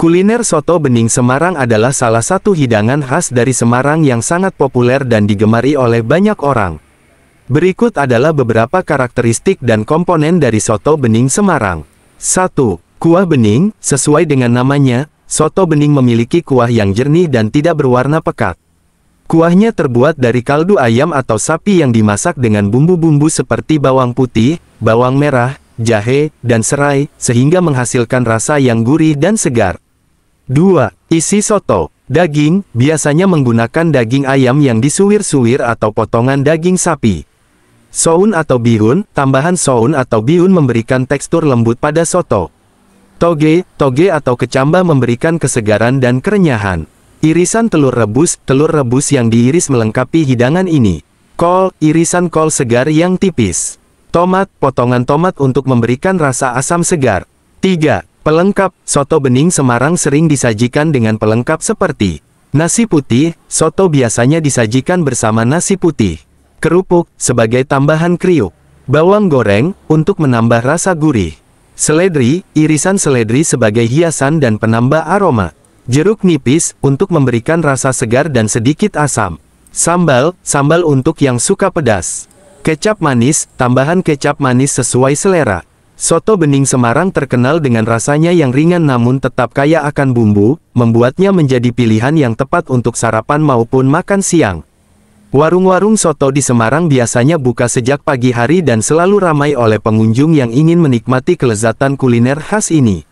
Kuliner soto bening Semarang adalah salah satu hidangan khas dari Semarang yang sangat populer dan digemari oleh banyak orang. Berikut adalah beberapa karakteristik dan komponen dari soto bening Semarang. 1. Kuah bening, sesuai dengan namanya, soto bening memiliki kuah yang jernih dan tidak berwarna pekat. Kuahnya terbuat dari kaldu ayam atau sapi yang dimasak dengan bumbu-bumbu seperti bawang putih, bawang merah, jahe, dan serai, sehingga menghasilkan rasa yang gurih dan segar. 2. Isi soto. Daging, biasanya menggunakan daging ayam yang disuwir-suwir atau potongan daging sapi. Soun atau bihun, tambahan soun atau bihun memberikan tekstur lembut pada soto. Toge, toge atau kecambah memberikan kesegaran dan kerenyahan. Irisan telur rebus, telur rebus yang diiris melengkapi hidangan ini. Kol, irisan kol segar yang tipis. Tomat, potongan tomat untuk memberikan rasa asam segar. 3. Pelengkap, soto bening Semarang sering disajikan dengan pelengkap seperti nasi putih, soto biasanya disajikan bersama nasi putih, kerupuk sebagai tambahan kriuk, bawang goreng untuk menambah rasa gurih, seledri, irisan seledri sebagai hiasan dan penambah aroma, jeruk nipis untuk memberikan rasa segar dan sedikit asam, sambal, sambal untuk yang suka pedas, kecap manis, tambahan kecap manis sesuai selera. Soto bening Semarang terkenal dengan rasanya yang ringan namun tetap kaya akan bumbu, membuatnya menjadi pilihan yang tepat untuk sarapan maupun makan siang. Warung-warung soto di Semarang biasanya buka sejak pagi hari dan selalu ramai oleh pengunjung yang ingin menikmati kelezatan kuliner khas ini.